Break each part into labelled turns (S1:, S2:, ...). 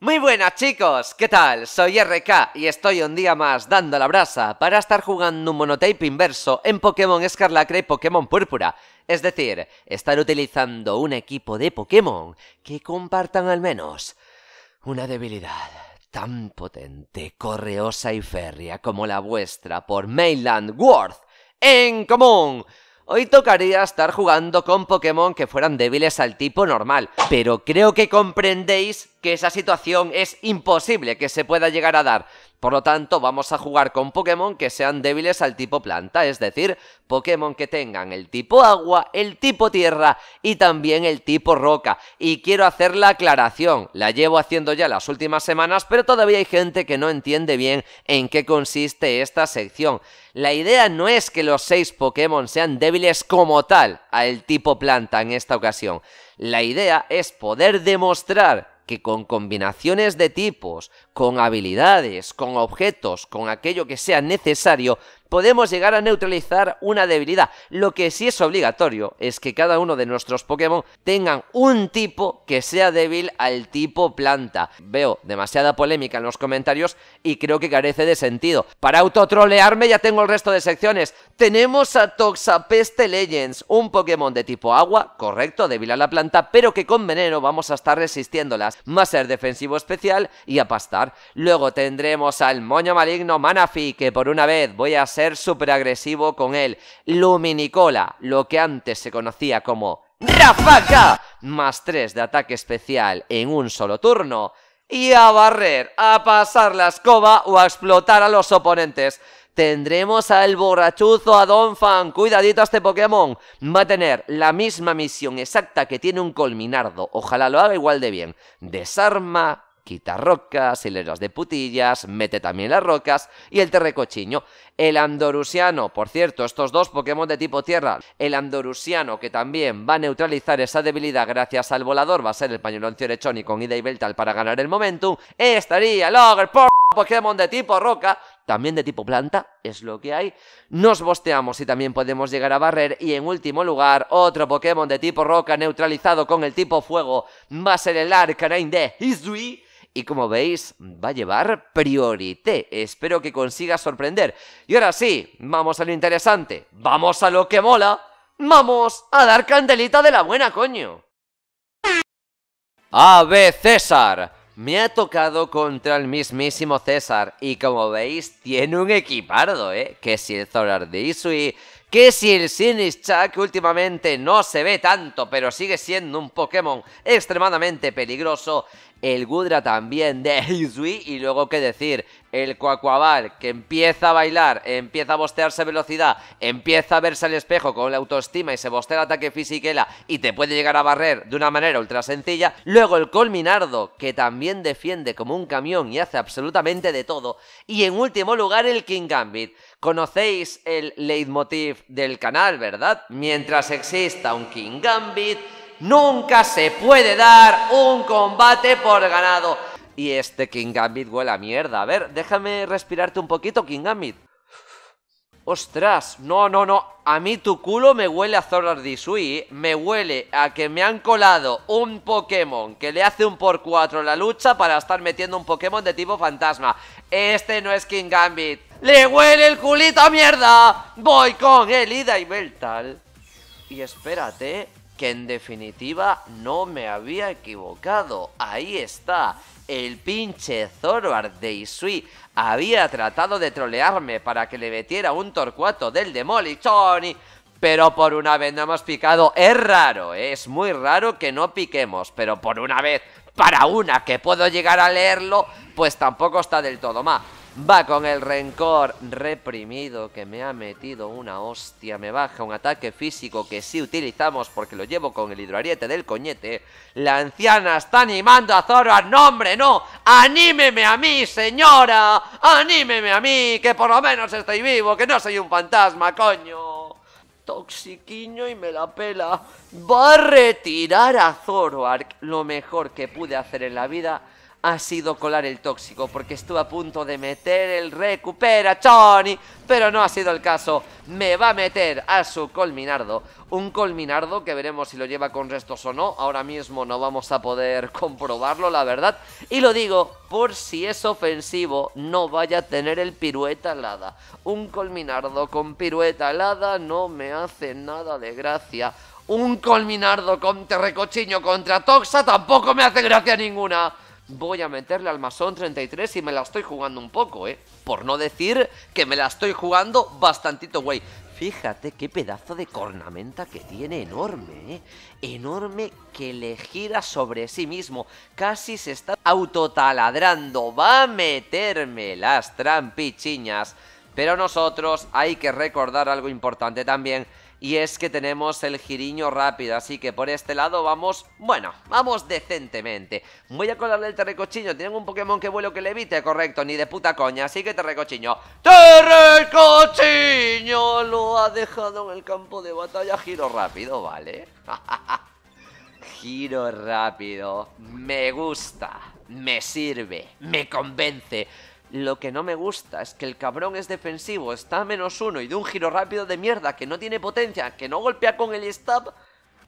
S1: Muy buenas chicos, ¿qué tal? Soy RK y estoy un día más dando la brasa para estar jugando un monotape inverso en Pokémon Escarlacre y Pokémon Púrpura. Es decir, estar utilizando un equipo de Pokémon que compartan al menos una debilidad tan potente, correosa y férrea como la vuestra por Mainland Worth en común. Hoy tocaría estar jugando con Pokémon que fueran débiles al tipo normal, pero creo que comprendéis que esa situación es imposible que se pueda llegar a dar, por lo tanto, vamos a jugar con Pokémon que sean débiles al tipo planta, es decir, Pokémon que tengan el tipo agua, el tipo tierra y también el tipo roca. Y quiero hacer la aclaración, la llevo haciendo ya las últimas semanas, pero todavía hay gente que no entiende bien en qué consiste esta sección. La idea no es que los seis Pokémon sean débiles como tal al tipo planta en esta ocasión. La idea es poder demostrar que con combinaciones de tipos, con habilidades, con objetos, con aquello que sea necesario, podemos llegar a neutralizar una debilidad. Lo que sí es obligatorio es que cada uno de nuestros Pokémon tengan un tipo que sea débil al tipo planta. Veo demasiada polémica en los comentarios y creo que carece de sentido. Para autotrolearme ya tengo el resto de secciones. Tenemos a Toxapeste Legends, un Pokémon de tipo agua, correcto, débil a la planta, pero que con veneno vamos a estar resistiéndolas. Más ser defensivo especial y a pastar. Luego tendremos al moño maligno Manafi, que por una vez voy a ser súper agresivo con él. Luminicola, lo que antes se conocía como Rafaga, más 3 de ataque especial en un solo turno, y a barrer, a pasar la escoba o a explotar a los oponentes. Tendremos al borrachuzo a Don Fan. Cuidadito este Pokémon. Va a tener la misma misión exacta que tiene un colminardo. Ojalá lo haga igual de bien. Desarma, quita rocas, hileras de putillas, mete también las rocas y el terrecochiño. El andorusiano, por cierto, estos dos Pokémon de tipo tierra, el andorusiano que también va a neutralizar esa debilidad gracias al volador, va a ser el pañuelón Ciorechón y con ida y Beltal para ganar el momentum, estaría Logger por Pokémon de tipo roca, también de tipo planta, es lo que hay. Nos bosteamos y también podemos llegar a barrer. Y en último lugar, otro Pokémon de tipo roca neutralizado con el tipo fuego va a ser el Arcanine de Hisui y como veis va a llevar priorité. Espero que consiga sorprender. Y ahora sí, vamos a lo interesante, vamos a lo que mola, vamos a dar candelita de la buena, coño. ¡Ave César! Me ha tocado contra el mismísimo César y como veis tiene un equipardo, ¿eh? Que si el Zorar de Isui, que si el Sinistra, que últimamente no se ve tanto, pero sigue siendo un Pokémon extremadamente peligroso, el Gudra también de Hisui, y luego qué decir, el Cuacuabal, que empieza a bailar, empieza a bostearse velocidad, empieza a verse al espejo con la autoestima y se bostea el ataque físico y te puede llegar a barrer de una manera ultra sencilla. Luego el Colminardo, que también defiende como un camión y hace absolutamente de todo. Y en último lugar el King Gambit, Conocéis el leitmotiv del canal, ¿verdad? Mientras exista un King Gambit, nunca se puede dar un combate por ganado. Y este King Gambit huele a mierda. A ver, déjame respirarte un poquito, King Gambit. Ostras, no, no, no. A mí tu culo me huele a Zorar ¿eh? Me huele a que me han colado un Pokémon que le hace un por cuatro la lucha para estar metiendo un Pokémon de tipo fantasma. Este no es King Gambit. ¡Le huele el culito a mierda! Voy con el ida y Beltal. Y espérate, que en definitiva no me había equivocado. Ahí está el pinche Zoroark de Isui había tratado de trolearme para que le metiera un torcuato del Demolition Pero por una vez no hemos picado. Es raro, es muy raro que no piquemos. Pero por una vez para una que puedo llegar a leerlo, pues tampoco está del todo mal. Va con el rencor reprimido que me ha metido una hostia. Me baja un ataque físico que sí utilizamos porque lo llevo con el hidroariete del coñete. La anciana está animando a Zoro a ¡Ah, nombre, no. Anímeme a mí, señora. Anímeme a mí, que por lo menos estoy vivo, que no soy un fantasma, coño toxiquiño y me la pela. Va a retirar a Zoroark, lo mejor que pude hacer en la vida ha sido colar el tóxico porque estuvo a punto de meter el recupera pero no ha sido el caso. Me va a meter a su Colminardo, un Colminardo que veremos si lo lleva con restos o no. Ahora mismo no vamos a poder comprobarlo, la verdad. Y lo digo por si es ofensivo, no vaya a tener el pirueta alada. Un Colminardo con pirueta alada no me hace nada de gracia. Un Colminardo con Terrecochiño contra Toxa tampoco me hace gracia ninguna voy a meterle al masón 33 y me la estoy jugando un poco, ¿eh? Por no decir que me la estoy jugando bastantito, güey. Fíjate qué pedazo de cornamenta que tiene enorme, ¿eh? Enorme que le gira sobre sí mismo. Casi se está autotaladrando. Va a meterme las trampichiñas. Pero nosotros hay que recordar algo importante también y es que tenemos el giriño rápido, así que por este lado vamos, bueno, vamos decentemente. Voy a colarle el terrecochiño, tienen un Pokémon que vuelo que le evite, correcto, ni de puta coña, así que terrecochiño. ¡Terrecochiño! Lo ha dejado en el campo de batalla, giro rápido, vale. giro rápido, me gusta, me sirve, me convence. Lo que no me gusta es que el cabrón es defensivo, está a menos uno y de un giro rápido de mierda que no tiene potencia, que no golpea con el stab.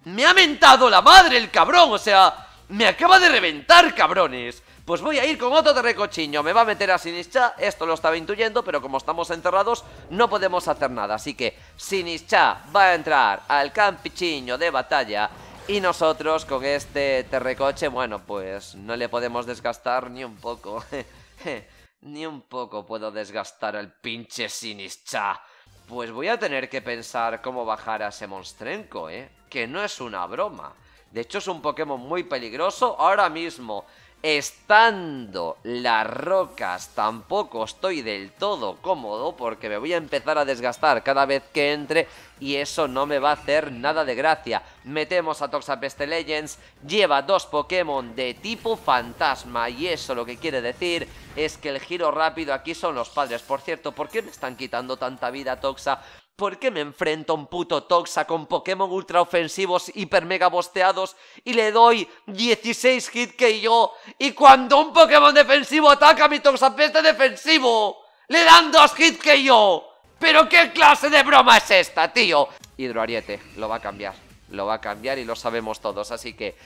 S1: ¡Me ha mentado la madre el cabrón! O sea, me acaba de reventar, cabrones. Pues voy a ir con otro terrecochiño, Me va a meter a Sinischa. Esto lo estaba intuyendo, pero como estamos encerrados, no podemos hacer nada. Así que Sinischa va a entrar al campichinho de batalla. Y nosotros con este terrecoche, bueno, pues no le podemos desgastar ni un poco. Ni un poco puedo desgastar al pinche Sinischa. Pues voy a tener que pensar cómo bajar a ese monstrenco, ¿eh? Que no es una broma. De hecho es un Pokémon muy peligroso ahora mismo. Estando las rocas tampoco estoy del todo cómodo porque me voy a empezar a desgastar cada vez que entre y eso no me va a hacer nada de gracia. Metemos a Peste Legends, lleva dos Pokémon de tipo fantasma y eso lo que quiere decir es que el giro rápido aquí son los padres. Por cierto, ¿por qué me están quitando tanta vida Toxa? ¿Por qué me enfrento a un puto Toxa con Pokémon ultra ofensivos hiper mega bosteados y le doy 16 hit que yo? Y cuando un Pokémon defensivo ataca a mi Toxapeste defensivo, le dan 2 hit que yo. ¿Pero qué clase de broma es esta, tío? Hidroariete, lo va a cambiar. Lo va a cambiar y lo sabemos todos, así que...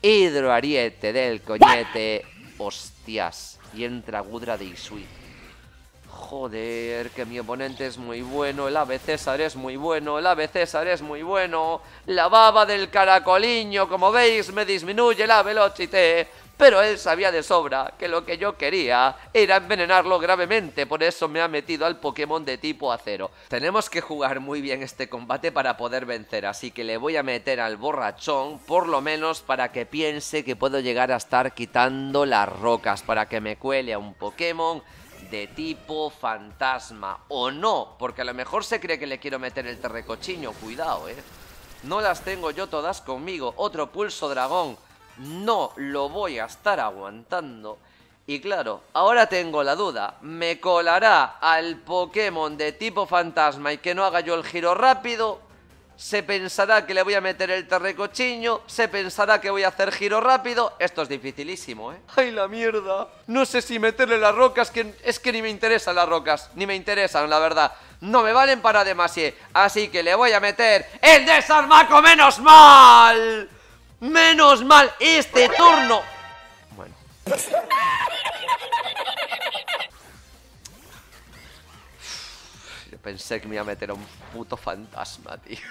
S1: Hidroariete del coñete. Hostias. Y entra Gudra de Isui. Joder, que mi oponente es muy bueno, el ave César es muy bueno, el ave César es muy bueno. La baba del caracoliño, como veis, me disminuye la velocidad. Pero él sabía de sobra que lo que yo quería era envenenarlo gravemente, por eso me ha metido al Pokémon de tipo acero. Tenemos que jugar muy bien este combate para poder vencer, así que le voy a meter al borrachón, por lo menos para que piense que puedo llegar a estar quitando las rocas, para que me cuele a un Pokémon de tipo fantasma. O no, porque a lo mejor se cree que le quiero meter el terrecochiño. Cuidado, eh. No las tengo yo todas conmigo. Otro pulso dragón. No lo voy a estar aguantando. Y claro, ahora tengo la duda. ¿Me colará al Pokémon de tipo fantasma y que no haga yo el giro rápido? se pensará que le voy a meter el terrecochiño, se pensará que voy a hacer giro rápido. Esto es dificilísimo, ¿eh? ¡Ay, la mierda! No sé si meterle las rocas, que es que ni me interesan las rocas, ni me interesan, la verdad. No me valen para demasiado, así que le voy a meter el desarmaco, menos mal. Menos mal, este turno. Bueno. Pensé que me iba a meter a un puto fantasma, tío.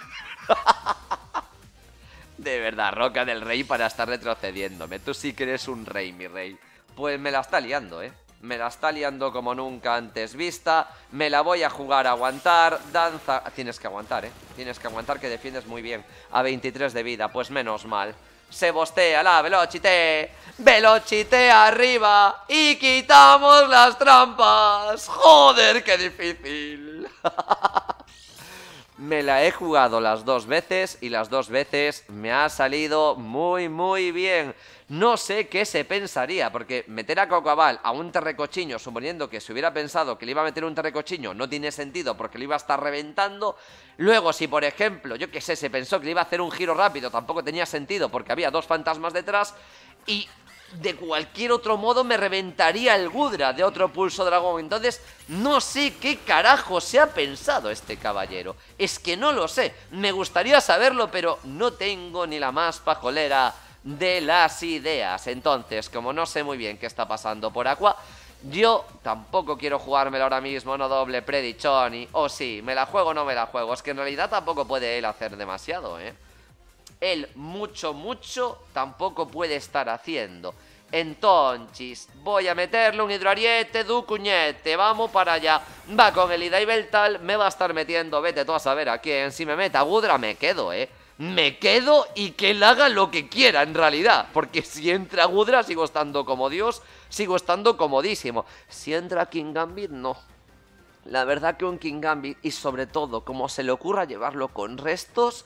S1: De verdad, Roca del Rey para estar retrocediéndome. Tú sí que eres un rey, mi rey. Pues me la está liando, ¿eh? Me la está liando como nunca antes vista. Me la voy a jugar a aguantar. Danza... Tienes que aguantar, ¿eh? Tienes que aguantar que defiendes muy bien. A 23 de vida, pues menos mal. Se bostea la Velocite. Velocite arriba. Y quitamos las trampas. Joder, qué difícil. me la he jugado las dos veces y las dos veces me ha salido muy, muy bien. No sé qué se pensaría, porque meter a Cocobal a un terrecochiño, suponiendo que se hubiera pensado que le iba a meter un terrecochiño, no tiene sentido porque le iba a estar reventando. Luego, si por ejemplo, yo qué sé, se pensó que le iba a hacer un giro rápido, tampoco tenía sentido porque había dos fantasmas detrás. Y de cualquier otro modo me reventaría el Gudra de otro pulso dragón. Entonces, no sé qué carajo se ha pensado este caballero. Es que no lo sé. Me gustaría saberlo, pero no tengo ni la más pajolera de las ideas. Entonces, como no sé muy bien qué está pasando por Aqua, yo tampoco quiero jugármela ahora mismo, no doble predichoni. O oh, sí, me la juego o no me la juego. Es que en realidad tampoco puede él hacer demasiado, ¿eh? él mucho, mucho tampoco puede estar haciendo. Entonces, voy a meterle un hidroariete du cuñete, vamos para allá. Va con el ida y Beltal, me va a estar metiendo, vete tú a saber a quién. Si me meta Gudra, me quedo, ¿eh? Me quedo y que él haga lo que quiera en realidad. Porque si entra Gudra, sigo estando como Dios, sigo estando comodísimo. Si entra King Gambit, no. La verdad que un King Gambit, y sobre todo como se le ocurra llevarlo con restos,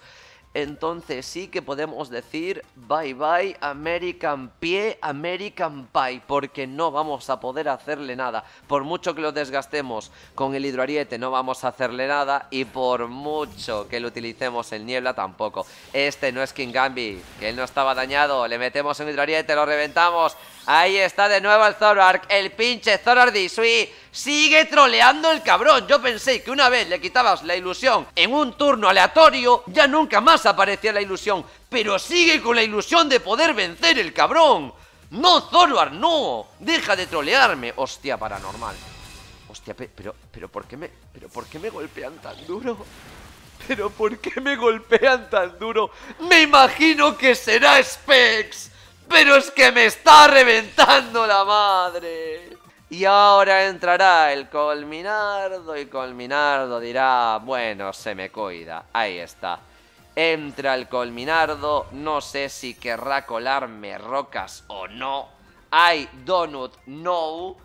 S1: entonces sí que podemos decir bye bye American Pie, American Pie, porque no vamos a poder hacerle nada. Por mucho que lo desgastemos con el hidroariete no vamos a hacerle nada y por mucho que lo utilicemos en niebla tampoco. Este no es King Gambi, que él no estaba dañado, le metemos el hidroariete, lo reventamos. Ahí está de nuevo el Zoroark, el pinche Zoroark Disui Sigue troleando el cabrón. Yo pensé que una vez le quitabas la ilusión en un turno aleatorio, ya nunca más aparecía la ilusión. Pero sigue con la ilusión de poder vencer el cabrón. No, Zoroar, no. Deja de trolearme. Hostia, paranormal. Hostia, pero, pero, ¿por qué me, pero ¿por qué me golpean tan duro? ¿Pero por qué me golpean tan duro? Me imagino que será Specs. Pero es que me está reventando la madre. Y ahora entrará el Colminardo y Colminardo dirá, bueno, se me cuida. Ahí está. Entra el Colminardo, no sé si querrá colarme rocas o no. Hay Donut No,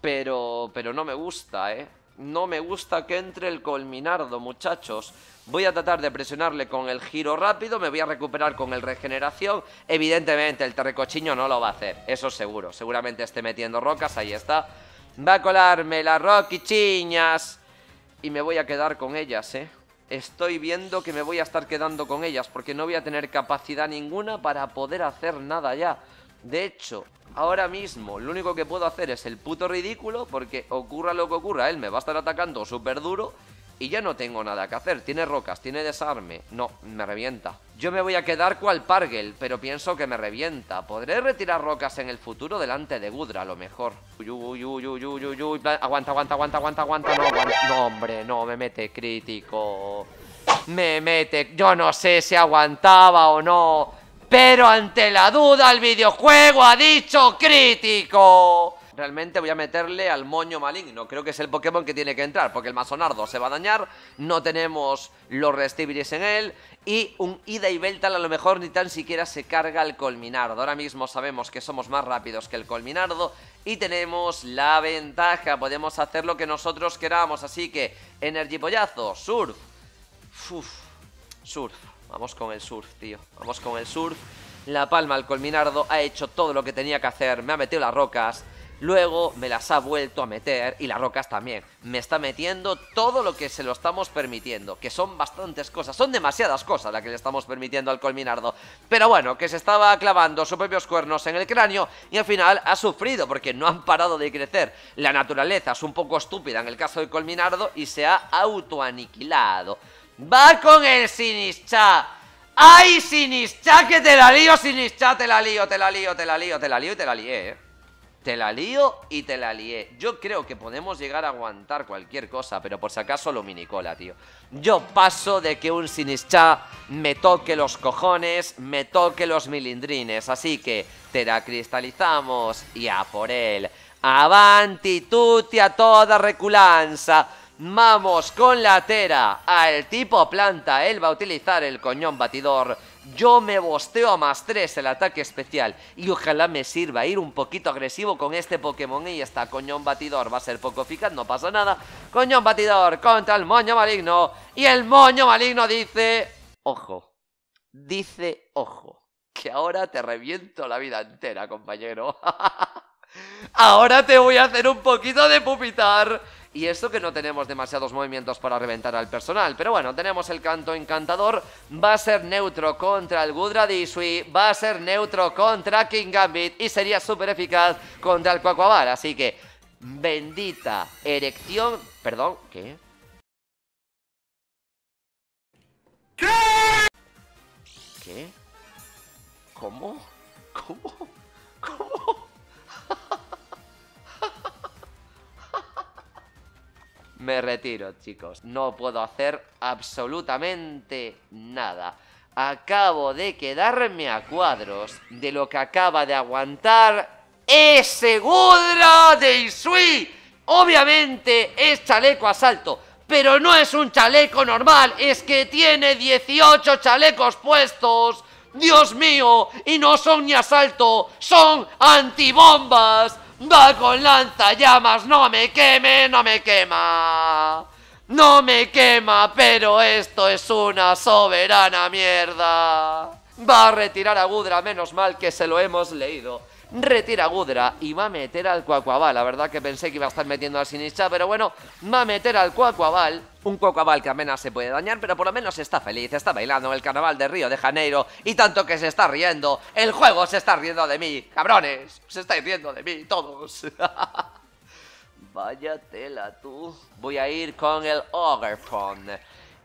S1: pero, pero no me gusta, ¿eh? No me gusta que entre el Colminardo, muchachos. Voy a tratar de presionarle con el giro rápido, me voy a recuperar con el regeneración. Evidentemente el terrecochiño no lo va a hacer, eso seguro. Seguramente esté metiendo rocas, ahí está. Va a colarme las roquichiñas. Y me voy a quedar con ellas, ¿eh? Estoy viendo que me voy a estar quedando con ellas porque no voy a tener capacidad ninguna para poder hacer nada ya. De hecho, ahora mismo lo único que puedo hacer es el puto ridículo porque ocurra lo que ocurra, él me va a estar atacando súper duro y ya no tengo nada que hacer. Tiene rocas, tiene desarme. No, me revienta. Yo me voy a quedar cual Pargel, pero pienso que me revienta. Podré retirar rocas en el futuro delante de Gudra, a lo mejor. Uy, uy, uy, uy, uy, uy, Aguanta, aguanta, aguanta, aguanta, aguanta. No, aguanta. No, hombre, no, me mete crítico. Me mete... Yo no sé si aguantaba o no. Pero ante la duda, el videojuego ha dicho crítico realmente voy a meterle al moño maligno. Creo que es el Pokémon que tiene que entrar, porque el Masonardo se va a dañar, no tenemos los Restiviris en él, y un ida y Beltal a lo mejor ni tan siquiera se carga el Colminardo. Ahora mismo sabemos que somos más rápidos que el Colminardo, y tenemos la ventaja, podemos hacer lo que nosotros queramos, así que Energy Pollazo, Surf, Uf, Surf, vamos con el Surf, tío, vamos con el Surf. La palma al colminardo ha hecho todo lo que tenía que hacer, me ha metido las rocas, Luego me las ha vuelto a meter y las rocas también. Me está metiendo todo lo que se lo estamos permitiendo, que son bastantes cosas, son demasiadas cosas las que le estamos permitiendo al Colminardo. Pero bueno, que se estaba clavando sus propios cuernos en el cráneo y al final ha sufrido porque no han parado de crecer. La naturaleza es un poco estúpida en el caso del Colminardo y se ha autoaniquilado. Va con el Sinischa. ¡Ay, Sinischa, que te la lío, Sinischa! Te la lío, te la lío, te la lío, te la lío y te la lío, eh te la lío y te la lié. Yo creo que podemos llegar a aguantar cualquier cosa, pero por si acaso lo minicola, tío. Yo paso de que un Sinischá me toque los cojones, me toque los milindrines. Así que te la cristalizamos y a por él. Avanti tutti a toda reculanza. Vamos con la tera. Al tipo planta, él va a utilizar el coñón batidor yo me bosteo a más 3 el ataque especial. Y ojalá me sirva ir un poquito agresivo con este Pokémon. Y está, coñón batidor. Va a ser poco eficaz, no pasa nada. Coñón batidor contra el moño maligno. Y el moño maligno dice... Ojo. Dice ojo. Que ahora te reviento la vida entera, compañero. ahora te voy a hacer un poquito de pupitar. Y esto que no tenemos demasiados movimientos para reventar al personal. Pero bueno, tenemos el canto encantador. Va a ser neutro contra el Gudra Disui. Va a ser neutro contra King Gambit. Y sería súper eficaz contra el Cuacuabar Así que, bendita erección. Perdón, ¿qué? ¿Qué? ¿Qué? ¿Cómo? ¿Cómo? ¿Cómo? Me retiro, chicos. No puedo hacer absolutamente nada. Acabo de quedarme a cuadros de lo que acaba de aguantar ese Gudra de Isui. Obviamente es chaleco asalto, pero no es un chaleco normal, es que tiene 18 chalecos puestos. Dios mío, y no son ni asalto, son antibombas. Va con lanza llamas, no me queme, no me quema. No me quema, pero esto es una soberana mierda. Va a retirar a Gudra, menos mal que se lo hemos leído retira Gudra y va a meter al Cuacuabal. La verdad que pensé que iba a estar metiendo al Sinistra, pero bueno, va a meter al Cuacuabal. Un Cuacuabal que apenas se puede dañar, pero por lo menos está feliz, está bailando el carnaval de Río de Janeiro y tanto que se está riendo. El juego se está riendo de mí, cabrones. Se está riendo de mí todos. Vaya tela tú. Voy a ir con el ogrepon.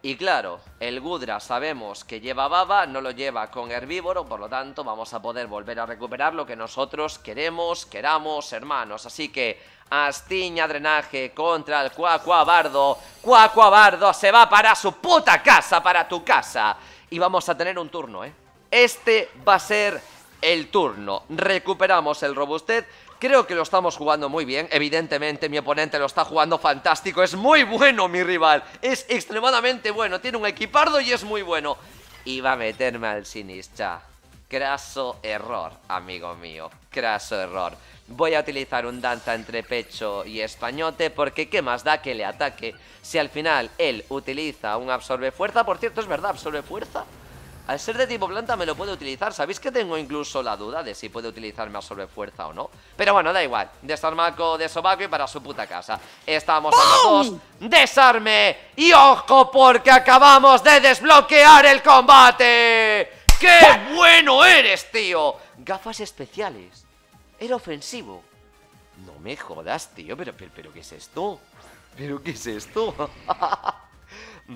S1: Y claro, el Gudra sabemos que lleva baba, no lo lleva con herbívoro, por lo tanto vamos a poder volver a recuperar lo que nosotros queremos, queramos, hermanos. Así que Astiña drenaje contra el Cuacuabardo. Cuacuabardo se va para su puta casa, para tu casa. Y vamos a tener un turno, ¿eh? Este va a ser el turno. Recuperamos el robustez Creo que lo estamos jugando muy bien, evidentemente mi oponente lo está jugando fantástico, es muy bueno mi rival, es extremadamente bueno, tiene un equipardo y es muy bueno. Y va a meterme al Sinistra. Craso error, amigo mío, craso error. Voy a utilizar un danza entre pecho y españote porque qué más da que le ataque. Si al final él utiliza un absorbe fuerza, por cierto, es verdad, absorbe fuerza. Al ser de tipo planta me lo puede utilizar. Sabéis que tengo incluso la duda de si puede utilizarme a fuerza o no. Pero bueno, da igual. Desarmaco de sobaco y para su puta casa. Estamos ¡Bum! Desarme. Y ojo porque acabamos de desbloquear el combate. ¡Qué bueno eres, tío! Gafas especiales. Era ofensivo. No me jodas, tío. Pero, pero, pero ¿qué es esto? ¿Pero qué es esto?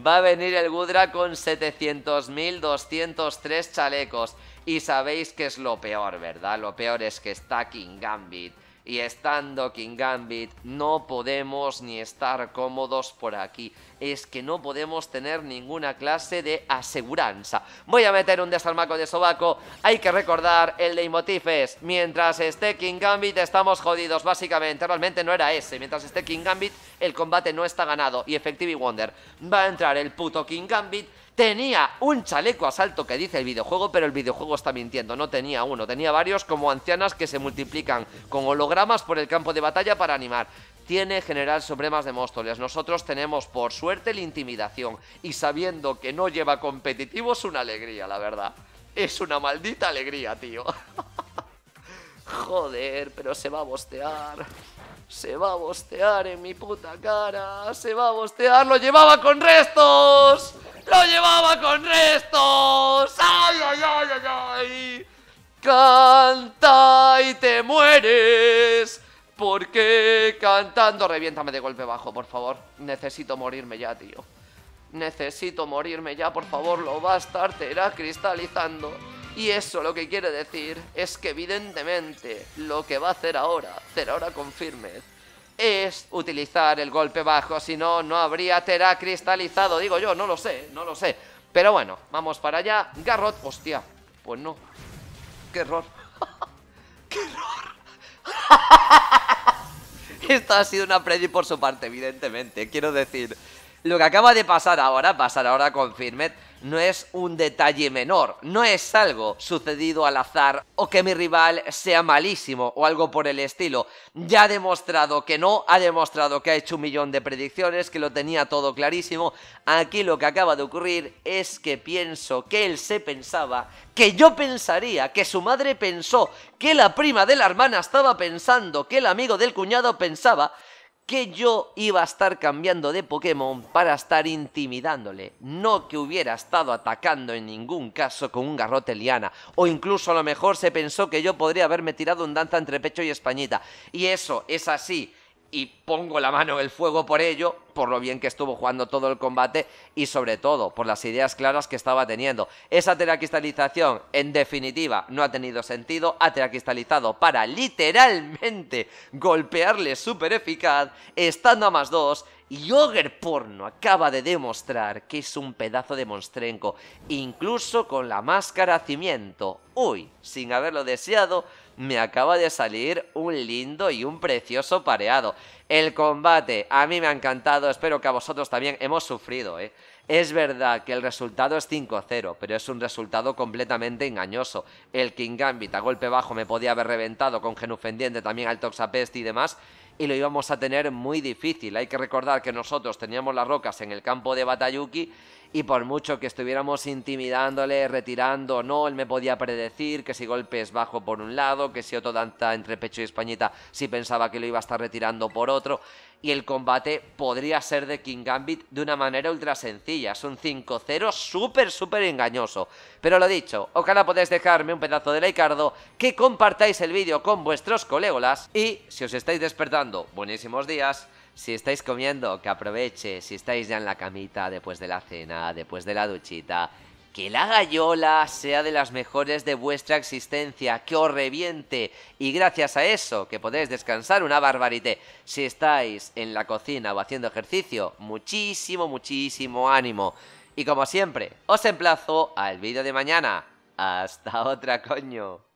S1: Va a venir el Gudra con 700.203 chalecos. Y sabéis que es lo peor, ¿verdad? Lo peor es que está King Gambit y estando King Gambit, no podemos ni estar cómodos por aquí. Es que no podemos tener ninguna clase de aseguranza. Voy a meter un desarmaco de sobaco. Hay que recordar el de es, mientras esté King Gambit estamos jodidos, básicamente. Realmente no era ese. Mientras esté King Gambit, el combate no está ganado. Y Effective Wonder. Va a entrar el puto King Gambit tenía un chaleco asalto que dice el videojuego, pero el videojuego está mintiendo, no tenía uno, tenía varios como ancianas que se multiplican con hologramas por el campo de batalla para animar. Tiene General Supremas de Móstoles. Nosotros tenemos, por suerte, la intimidación. Y sabiendo que no lleva competitivos, una alegría, la verdad. Es una maldita alegría, tío. Joder, pero se va a bostear. Se va a bostear en mi puta cara. Se va a bostear. Lo llevaba con restos. Lo llevaba con restos. Ay, ay, ay, ay, ay. Canta y te mueres. Porque cantando reviéntame de golpe bajo, por favor. Necesito morirme ya, tío. Necesito morirme ya, por favor. Lo va a estar, cristalizando. Y eso lo que quiere decir es que evidentemente lo que va a hacer ahora, hacer ahora con firmez, es utilizar el golpe bajo, si no, no habría Tera cristalizado, digo yo, no lo sé, no lo sé. Pero bueno, vamos para allá. Garrot, hostia, pues no. Qué error. Qué error. Esto ha sido una predi por su parte, evidentemente. Quiero decir, lo que acaba de pasar ahora, pasar ahora con Firmet, no es un detalle menor, no es algo sucedido al azar o que mi rival sea malísimo o algo por el estilo. Ya ha demostrado que no, ha demostrado que ha hecho un millón de predicciones, que lo tenía todo clarísimo. Aquí lo que acaba de ocurrir es que pienso que él se pensaba, que yo pensaría, que su madre pensó, que la prima de la hermana estaba pensando, que el amigo del cuñado pensaba que yo iba a estar cambiando de Pokémon para estar intimidándole, no que hubiera estado atacando en ningún caso con un garrote liana, o incluso a lo mejor se pensó que yo podría haberme tirado un danza entre pecho y españita, y eso es así, y pongo la mano en el fuego por ello, por lo bien que estuvo jugando todo el combate y sobre todo por las ideas claras que estaba teniendo. Esa teraquistalización, en definitiva, no ha tenido sentido, ha teraquistalizado para literalmente golpearle súper eficaz, estando a más dos, y Ogre Porno acaba de demostrar que es un pedazo de monstrenco, incluso con la máscara cimiento. Uy, sin haberlo deseado, me acaba de salir un lindo y un precioso pareado. El combate a mí me ha encantado, espero que a vosotros también hemos sufrido, ¿eh? Es verdad que el resultado es 5-0, pero es un resultado completamente engañoso. El King Gambit a golpe bajo me podía haber reventado con Genufendiente, también al Toxapest y demás, y lo íbamos a tener muy difícil. Hay que recordar que nosotros teníamos las rocas en el campo de Batayuki y por mucho que estuviéramos intimidándole, retirando, no, él me podía predecir que si golpes bajo por un lado, que si otro danza entre pecho y españita, si pensaba que lo iba a estar retirando por otro, y el combate podría ser de King Gambit de una manera ultra sencilla. Es un 5-0 súper, súper engañoso. Pero lo dicho, ojalá podáis dejarme un pedazo de likeardo, que compartáis el vídeo con vuestros colegolas y si os estáis despertando, buenísimos días si estáis comiendo, que aproveche. Si estáis ya en la camita, después de la cena, después de la duchita. Que la gallola sea de las mejores de vuestra existencia, que os reviente. Y gracias a eso, que podéis descansar una barbarité. Si estáis en la cocina o haciendo ejercicio, muchísimo, muchísimo ánimo. Y como siempre, os emplazo al vídeo de mañana. Hasta otra, coño.